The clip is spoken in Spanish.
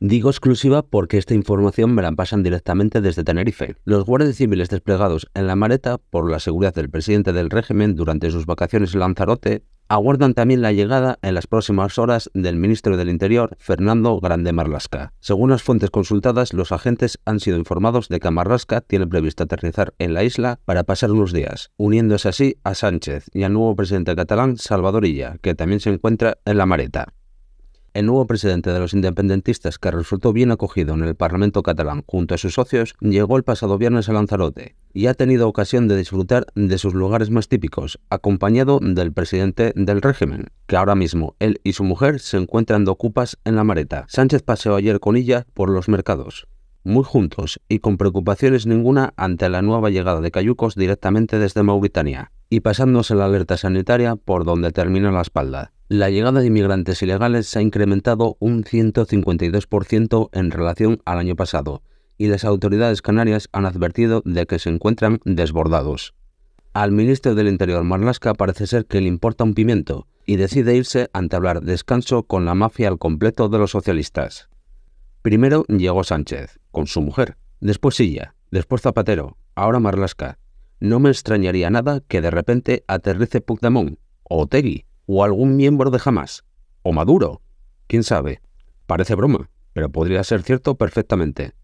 Digo exclusiva porque esta información me la pasan directamente desde Tenerife. Los guardias civiles desplegados en la Mareta por la seguridad del presidente del régimen durante sus vacaciones en Lanzarote aguardan también la llegada en las próximas horas del ministro del Interior, Fernando Grande Marlasca. Según las fuentes consultadas, los agentes han sido informados de que Marlasca tiene previsto aterrizar en la isla para pasar unos días, uniéndose así a Sánchez y al nuevo presidente catalán, Salvadorilla, que también se encuentra en la mareta. El nuevo presidente de los independentistas, que resultó bien acogido en el Parlamento catalán junto a sus socios, llegó el pasado viernes a Lanzarote y ha tenido ocasión de disfrutar de sus lugares más típicos, acompañado del presidente del régimen, que ahora mismo él y su mujer se encuentran de ocupas en la mareta. Sánchez paseó ayer con ella por los mercados muy juntos y con preocupaciones ninguna ante la nueva llegada de cayucos directamente desde Mauritania, y pasándose la alerta sanitaria por donde termina la espalda. La llegada de inmigrantes ilegales se ha incrementado un 152% en relación al año pasado, y las autoridades canarias han advertido de que se encuentran desbordados. Al ministro del Interior Marlaska parece ser que le importa un pimiento y decide irse ante hablar descanso con la mafia al completo de los socialistas. Primero llegó Sánchez, con su mujer, después Silla, después Zapatero, ahora Marlaska. No me extrañaría nada que de repente aterrice Puigdemont o Tegui o algún miembro de Hamas, o Maduro. ¿Quién sabe? Parece broma, pero podría ser cierto perfectamente.